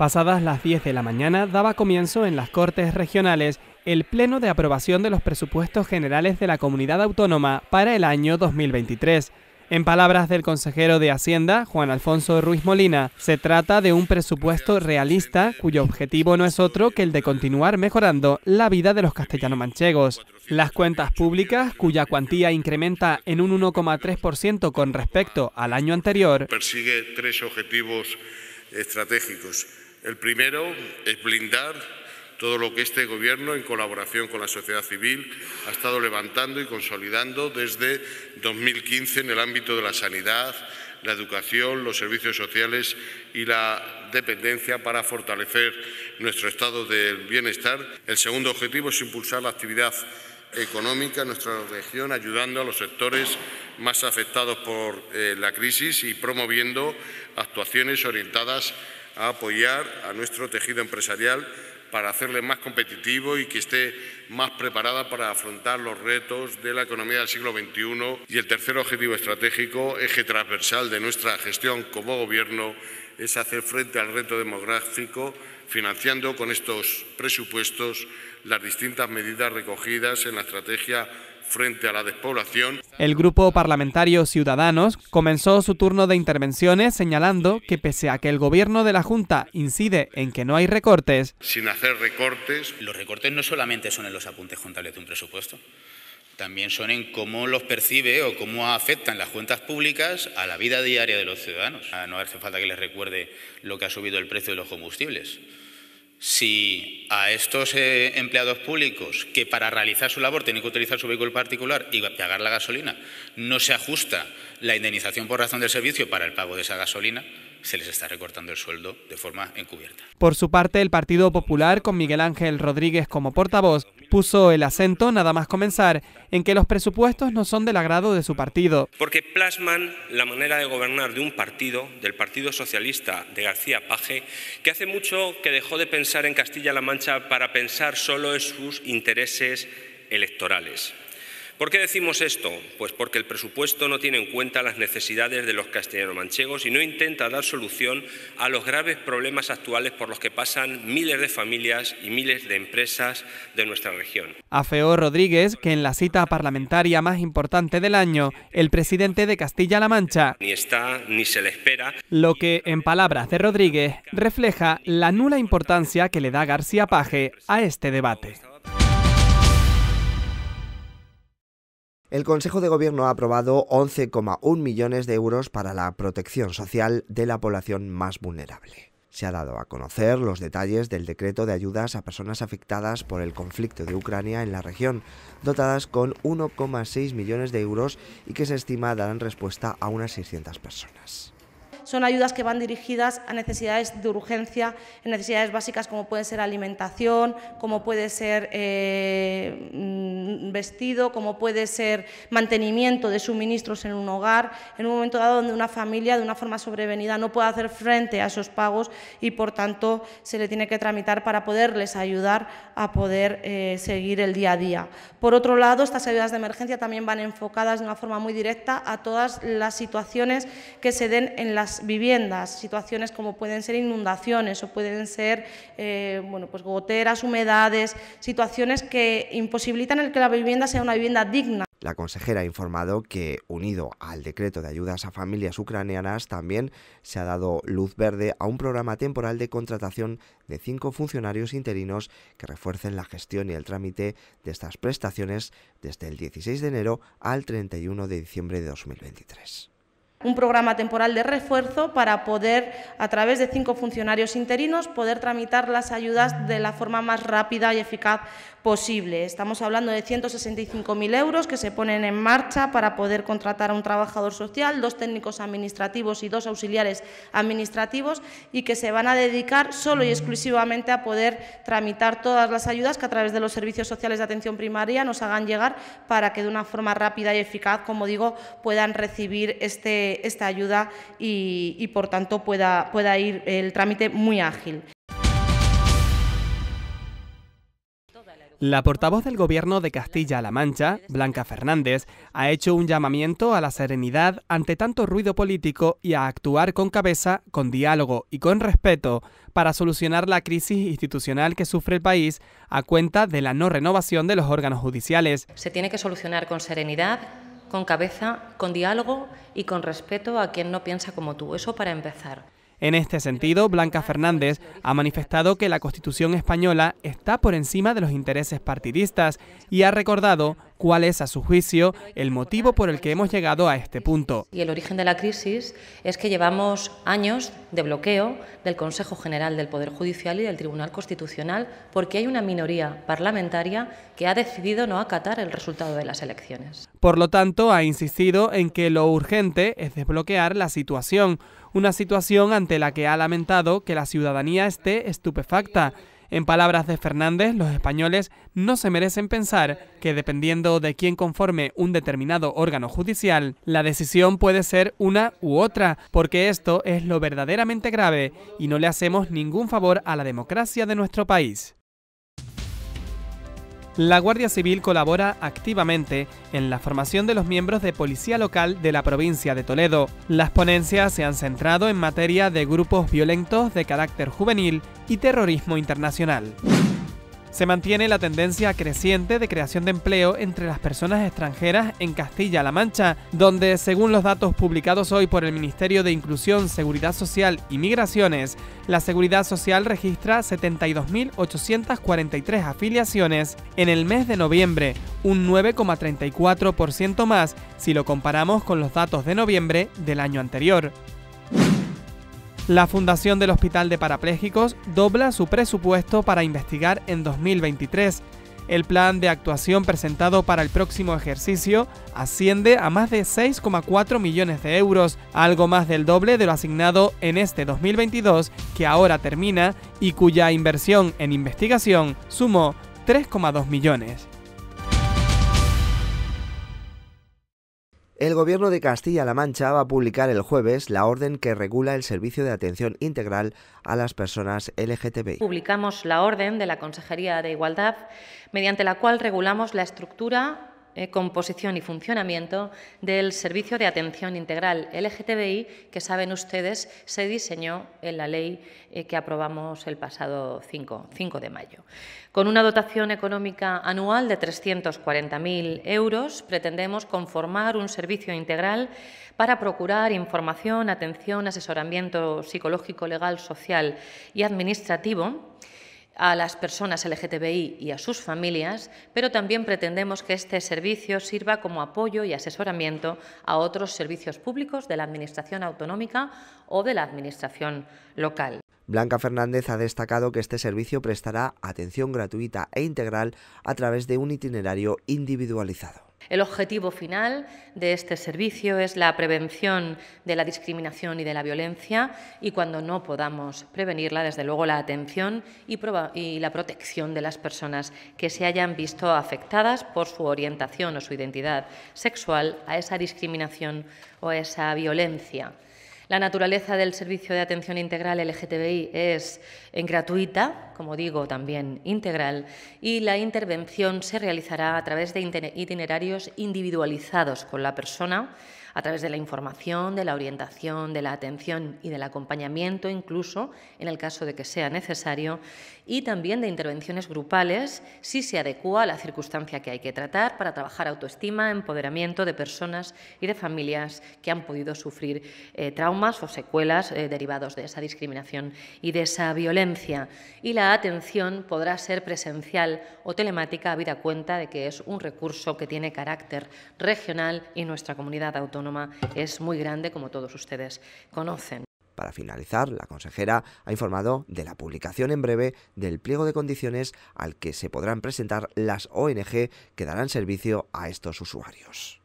Pasadas las 10 de la mañana daba comienzo en las Cortes Regionales el pleno de aprobación de los presupuestos generales de la comunidad autónoma para el año 2023. En palabras del consejero de Hacienda, Juan Alfonso Ruiz Molina, se trata de un presupuesto realista cuyo objetivo no es otro que el de continuar mejorando la vida de los castellano-manchegos. Las cuentas públicas, cuya cuantía incrementa en un 1,3% con respecto al año anterior, persigue tres objetivos estratégicos el primero es blindar todo lo que este Gobierno, en colaboración con la sociedad civil, ha estado levantando y consolidando desde 2015 en el ámbito de la sanidad, la educación, los servicios sociales y la dependencia para fortalecer nuestro estado del bienestar. El segundo objetivo es impulsar la actividad económica en nuestra región, ayudando a los sectores más afectados por eh, la crisis y promoviendo actuaciones orientadas a apoyar a nuestro tejido empresarial para hacerle más competitivo y que esté más preparada para afrontar los retos de la economía del siglo XXI. Y el tercer objetivo estratégico, eje transversal de nuestra gestión como Gobierno, es hacer frente al reto demográfico financiando con estos presupuestos las distintas medidas recogidas en la estrategia frente a la despoblación. El grupo parlamentario Ciudadanos comenzó su turno de intervenciones señalando que pese a que el gobierno de la Junta incide en que no hay recortes... Sin hacer recortes... Los recortes no solamente son en los apuntes contables de un presupuesto, también son en cómo los percibe o cómo afectan las cuentas públicas a la vida diaria de los ciudadanos. No hace falta que les recuerde lo que ha subido el precio de los combustibles si a estos eh, empleados públicos que para realizar su labor tienen que utilizar su vehículo particular y pagar la gasolina, no se ajusta la indemnización por razón del servicio para el pago de esa gasolina, se les está recortando el sueldo de forma encubierta. Por su parte, el Partido Popular, con Miguel Ángel Rodríguez como portavoz, Puso el acento, nada más comenzar, en que los presupuestos no son del agrado de su partido. Porque plasman la manera de gobernar de un partido, del Partido Socialista de García Paje, que hace mucho que dejó de pensar en Castilla-La Mancha para pensar solo en sus intereses electorales. ¿Por qué decimos esto? Pues porque el presupuesto no tiene en cuenta las necesidades de los castellano-manchegos y no intenta dar solución a los graves problemas actuales por los que pasan miles de familias y miles de empresas de nuestra región. Afeó Rodríguez que en la cita parlamentaria más importante del año, el presidente de Castilla-La Mancha ni está ni se le espera. Lo que, en palabras de Rodríguez, refleja la nula importancia que le da García Paje a este debate. El Consejo de Gobierno ha aprobado 11,1 millones de euros para la protección social de la población más vulnerable. Se ha dado a conocer los detalles del decreto de ayudas a personas afectadas por el conflicto de Ucrania en la región, dotadas con 1,6 millones de euros y que se estima darán respuesta a unas 600 personas son ayudas que van dirigidas a necesidades de urgencia, necesidades básicas como pueden ser alimentación, como puede ser eh, mm, vestido, como puede ser mantenimiento de suministros en un hogar, en un momento dado donde una familia de una forma sobrevenida no puede hacer frente a esos pagos y por tanto se le tiene que tramitar para poderles ayudar a poder eh, seguir el día a día. Por otro lado, estas ayudas de emergencia también van enfocadas de una forma muy directa a todas las situaciones que se den en las viviendas, situaciones como pueden ser inundaciones o pueden ser eh, bueno, pues goteras, humedades, situaciones que imposibilitan el que la vivienda sea una vivienda digna. La consejera ha informado que, unido al decreto de ayudas a familias ucranianas, también se ha dado luz verde a un programa temporal de contratación de cinco funcionarios interinos que refuercen la gestión y el trámite de estas prestaciones desde el 16 de enero al 31 de diciembre de 2023 un programa temporal de refuerzo para poder, a través de cinco funcionarios interinos, poder tramitar las ayudas de la forma más rápida y eficaz posible. Estamos hablando de 165.000 euros que se ponen en marcha para poder contratar a un trabajador social, dos técnicos administrativos y dos auxiliares administrativos y que se van a dedicar solo y exclusivamente a poder tramitar todas las ayudas que a través de los servicios sociales de atención primaria nos hagan llegar para que de una forma rápida y eficaz, como digo, puedan recibir este esta ayuda y, por tanto pueda, pueda ir el trámite muy ágil. La portavoz del Gobierno de Castilla-La Mancha, Blanca Fernández, ha hecho un llamamiento a la serenidad ante tanto ruido político y a actuar con cabeza, con diálogo y con respeto para solucionar la crisis institucional que sufre el país a cuenta de la no renovación de los órganos judiciales. Se tiene que solucionar con serenidad con cabeza, con diálogo y con respeto a quien no piensa como tú. Eso para empezar. En este sentido, Blanca Fernández ha manifestado que la Constitución española está por encima de los intereses partidistas y ha recordado cuál es, a su juicio, el motivo por el que hemos llegado a este punto. Y el origen de la crisis es que llevamos años de bloqueo del Consejo General del Poder Judicial y del Tribunal Constitucional porque hay una minoría parlamentaria que ha decidido no acatar el resultado de las elecciones. Por lo tanto, ha insistido en que lo urgente es desbloquear la situación, una situación ante la que ha lamentado que la ciudadanía esté estupefacta en palabras de Fernández, los españoles no se merecen pensar que dependiendo de quién conforme un determinado órgano judicial, la decisión puede ser una u otra, porque esto es lo verdaderamente grave y no le hacemos ningún favor a la democracia de nuestro país la Guardia Civil colabora activamente en la formación de los miembros de policía local de la provincia de Toledo. Las ponencias se han centrado en materia de grupos violentos de carácter juvenil y terrorismo internacional. Se mantiene la tendencia creciente de creación de empleo entre las personas extranjeras en Castilla-La Mancha, donde, según los datos publicados hoy por el Ministerio de Inclusión, Seguridad Social y Migraciones, la Seguridad Social registra 72.843 afiliaciones en el mes de noviembre, un 9,34% más si lo comparamos con los datos de noviembre del año anterior. La Fundación del Hospital de Parapléjicos dobla su presupuesto para investigar en 2023. El plan de actuación presentado para el próximo ejercicio asciende a más de 6,4 millones de euros, algo más del doble de lo asignado en este 2022 que ahora termina y cuya inversión en investigación sumó 3,2 millones. El gobierno de Castilla-La Mancha va a publicar el jueves la orden que regula el servicio de atención integral a las personas LGTBI. Publicamos la orden de la Consejería de Igualdad, mediante la cual regulamos la estructura, eh, composición y funcionamiento del Servicio de Atención Integral LGTBI, que saben ustedes se diseñó en la ley eh, que aprobamos el pasado 5, 5 de mayo. Con una dotación económica anual de 340.000 euros, pretendemos conformar un servicio integral para procurar información, atención, asesoramiento psicológico, legal, social y administrativo a las personas LGTBI y a sus familias, pero también pretendemos que este servicio sirva como apoyo y asesoramiento a otros servicios públicos de la Administración autonómica o de la Administración local. Blanca Fernández ha destacado que este servicio prestará atención gratuita e integral a través de un itinerario individualizado. El objetivo final de este servicio es la prevención de la discriminación y de la violencia y cuando no podamos prevenirla, desde luego la atención y, la protección de las personas que se hayan visto afectadas por su orientación o su identidad sexual a esa discriminación o a esa violencia. La naturaleza del servicio de atención integral LGTBI es en eh, gratuita, como digo, también integral, y la intervención se realizará a través de itinerarios individualizados con la persona a través de la información, de la orientación, de la atención y del acompañamiento, incluso en el caso de que sea necesario, y también de intervenciones grupales si se adecua a la circunstancia que hay que tratar para trabajar autoestima, empoderamiento de personas y de familias que han podido sufrir eh, traumas o secuelas eh, derivados de esa discriminación y de esa violencia. Y la atención podrá ser presencial o telemática, habida cuenta de que es un recurso que tiene carácter regional y nuestra comunidad autónoma es muy grande, como todos ustedes conocen. Para finalizar, la consejera ha informado de la publicación en breve del pliego de condiciones al que se podrán presentar las ONG que darán servicio a estos usuarios.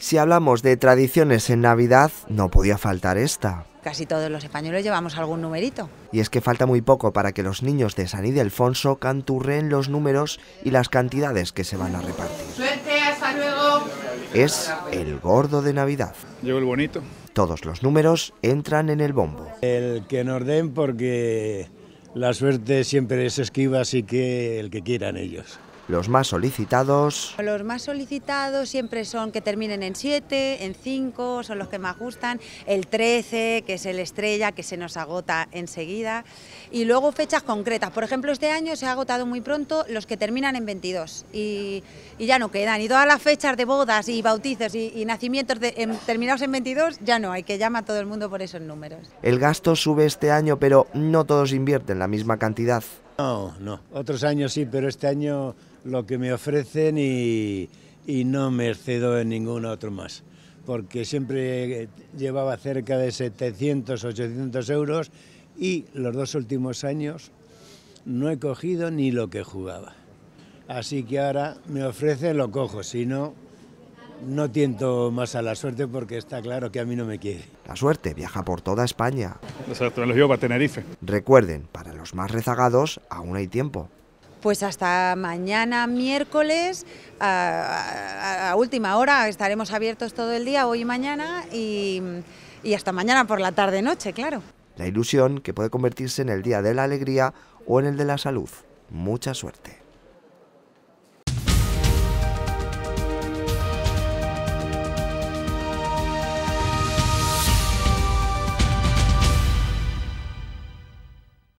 Si hablamos de tradiciones en Navidad, no podía faltar esta. Casi todos los españoles llevamos algún numerito. Y es que falta muy poco para que los niños de San Ildefonso canturreen los números y las cantidades que se van a repartir. ¡Suerte, hasta luego! Es el gordo de Navidad. Llevo el bonito. Todos los números entran en el bombo. El que nos den porque la suerte siempre es esquiva, así que el que quieran ellos. Los más solicitados... Los más solicitados siempre son que terminen en 7, en 5, son los que más gustan. El 13, que es el estrella, que se nos agota enseguida. Y luego fechas concretas. Por ejemplo, este año se ha agotado muy pronto los que terminan en 22 y, ya no quedan. Y todas las fechas de bodas y bautizos y, nacimientos terminados en 22 ya no hay, que llama a todo el mundo por esos números. El gasto sube este año, pero no todos invierten la misma cantidad. No, no. Otros años sí, pero este año lo que me ofrecen y, no me cedo en ningún otro más porque siempre eh, llevaba cerca de 700, 800 euros y los dos últimos años no he cogido ni lo que jugaba. Así que ahora me ofrece, lo cojo, si no, no tiento más a la suerte porque está claro que a mí no me quiere. La suerte viaja por toda España. Exacto, los llevo para Tenerife. Recuerden, para los más rezagados aún hay tiempo. Pues hasta mañana miércoles, a, última hora, estaremos abiertos todo el día, hoy y mañana, y, y hasta mañana por la tarde-noche, claro. La ilusión que puede convertirse en el día de la alegría o en el de la salud. Mucha suerte.